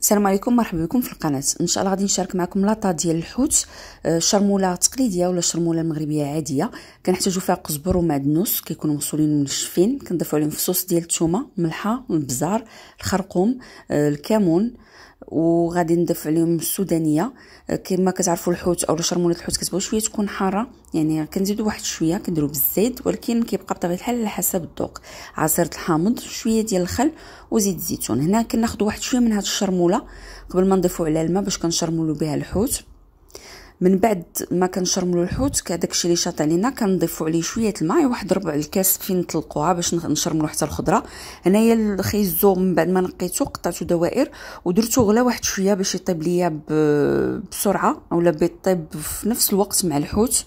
السلام عليكم مرحبا بكم في القناه ان شاء الله غادي نشارك معكم لاطا ديال الحوت آه، شرموله تقليديه ولا شرموله مغربيه عاديه كنحتاجو فيها قزبر ومعدنوس كيكونوا مغسولين منشفين كنضيفو عليهم فصوص ديال الثومه ملحه البزار الخرقوم آه، الكمون وغادي نضيف عليهم السودانيه آه، كما كتعرفوا الحوت او شرموله الحوت كتبغي شويه تكون حاره يعني كنزيدوا واحد شويه كنديروا بالزيت ولكن كيبقى بطبيعه الحال على حسب الذوق عصير الحامض شويه ديال الخل وزيت الزيتون هنا كناخذ واحد شويه من هاد الشرموله قبل ما نضيفوا على الماء باش كنشرمولو بها الحوت من بعد ما كنشرملو الحوت داكشي اللي شاط علينا كنضيفو عليه شويه الماء واحد ربع الكاس فين نطلقوها باش نشرملو حتى الخضره هنايا الخيزو من بعد ما نقيتو قطعتو دوائر ودرتو غلا واحد شويه باش يطيب ليا بسرعه اولا بيطيب في نفس الوقت مع الحوت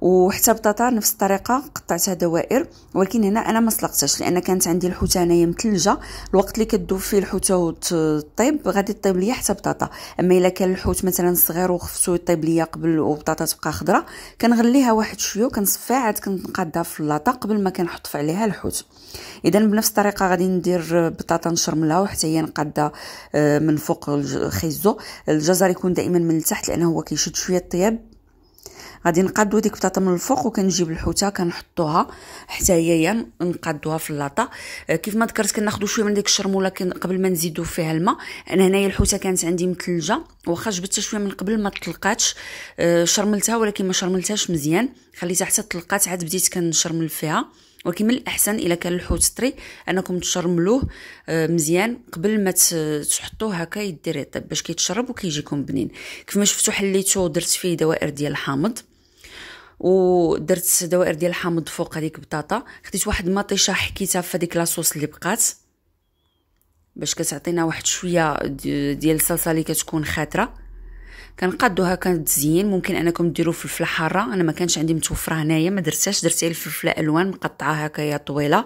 وحتى بطاطا نفس الطريقه قطعتها دوائر ولكن هنا انا ما سلقتهاش لان كانت عندي الحوته هنايا متلجه الوقت اللي كدوب فيه الحوته وتطيب غادي طيب ليا حتى بطاطا اما الا كان الحوت مثلا صغير وخفتو يطيب ليا قبل وبطاطا تبقى خضراء كنغليها واحد شويه وكنصفيها عاد كنقادها في اللاطه قبل ما كنحط عليها الحوت اذا بنفس الطريقه غادي ندير بطاطا نشرملها وحتى هي نقاده آه، من فوق الخيزو الجزر يكون دائما من التحت لانه هو كيشد شويه الطياب غادي نقادو ديك البطاطا من الفوق وكنجيب الحوته كنحطوها حتى هي نقادوها في اللاطه آه، كيف ما ذكرت كناخدو شويه من ديك الشرموله قبل ما نزيدو فيها الماء انا هنايا الحوته كانت عندي متلجه واخا جبتها شويه من قبل ما طلقاتش آه، شرملتها ولكن ما شرملتهاش مزيان خليتها حتى طلقات عاد بديت كنشرمل فيها ولكن من الاحسن الا كان الحوت طري انكم تشرملوه آه، مزيان قبل ما تحطوه هكا يدير يطيب باش كيتشرب وكيجيكم بنين كيف ما شفتوا حليتو درت فيه دوائر ديال الحامض ودرت دوائر ديال الحامض فوق هذيك البطاطا خديت واحد مطيشه حكيتها في هذيك لاصوص اللي بقات باش كتعطينا واحد شويه ديال الصلصه اللي كتكون خاتره كنقادوها كنتزين ممكن انكم ديروا فلفله حاره انا ما كانش عندي متوفره هنايا ما درتهاش درت الفلفله الوان مقطعه هكايا طويله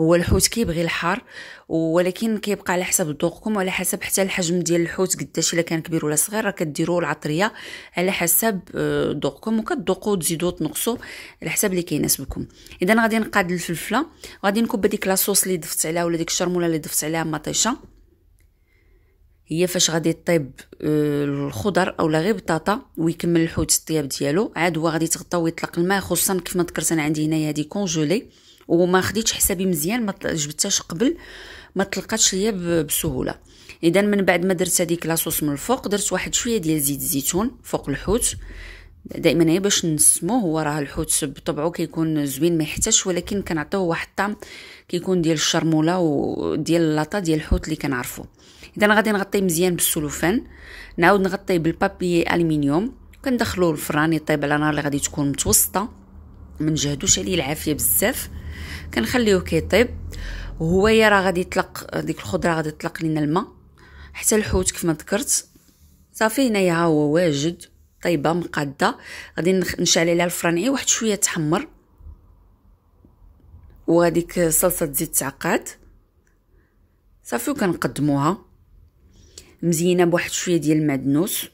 هو الحوت كيبغي الحار ولكن كيبقى على حسب ذوقكم وعلى حسب حتى الحجم ديال الحوت قداش الا كان كبير ولا صغير راه كديروا العطريه على حسب آه، ذوقكم وكتذوقوا تزيدوا تنقصوا على حسب اللي كيناسبكم اذا غادي نقاد الفلفله وغادي نكب هذيك لاصوص اللي ضفت عليها ولا ديك الشرموله اللي ضفت عليها مطيشه هي فاش غادي طيب آه، الخضر اولا غير بطاطا ويكمل الحوت الطياب ديالو عاد هو غادي يتغطى ويطلق الماء خصوصا كيف ما ذكرت انا عندي هنايا هذه كونجولي وما خديتش حسابي مزيان ما جبتهاش قبل ما طلقاتش ليا بسهوله اذا من بعد ما درت هذيك لاصوص من الفوق درت واحد شويه ديال زيت الزيتون فوق الحوت دائما هي باش نسمو هو راه الحوت بطبعه كيكون زوين ما يحتاجش ولكن كنعطيوه واحد الطعم كيكون ديال الشرموله وديال اللاطه ديال الحوت اللي كنعرفو اذا غادي نغطيه مزيان بالسلوفان نعاود نغطيه بالبابي الومنيوم كندخلوه الفران يطيب على نار اللي غادي تكون متوسطه من جهدوش عليه العافيه بزاف كنخليوه كيطيب يا راه غادي يطلق ديك الخضره غادي تطلق لينا الماء حتى الحوت كيف ما ذكرت صافي هنايا ها هو واجد طيبه مقاده غادي نشعل عليها الفران الفرنعي واحد شويه تحمر وهذيك صلصه زيت تعقاد صافي وكنقدموها مزينه بواحد شويه ديال المعدنوس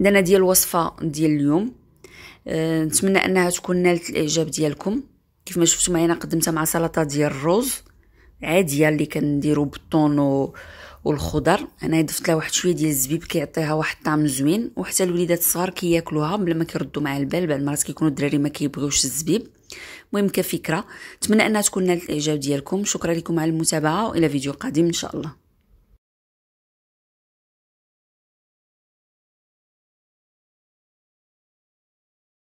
دانا ديال الوصفه ديال اليوم أه، نتمنى انها تكون نالت الاعجاب ديالكم كيف ما شفتوا معايا قدمتها مع سلطه ديال الروز عاديه اللي كنديرو بالطون و... والخضر انا ضفت لها واحد شويه ديال الزبيب كيعطيها واحد الطعم زوين وحتى الوليدات الصغار كياكلوها بلا ما كيردوا مع البال بعض المرات كيكونوا الدراري ما كيبغيوش الزبيب المهم كفكره نتمنى انها تكون نالت الاعجاب ديالكم شكرا لكم على المتابعه والى فيديو قادم ان شاء الله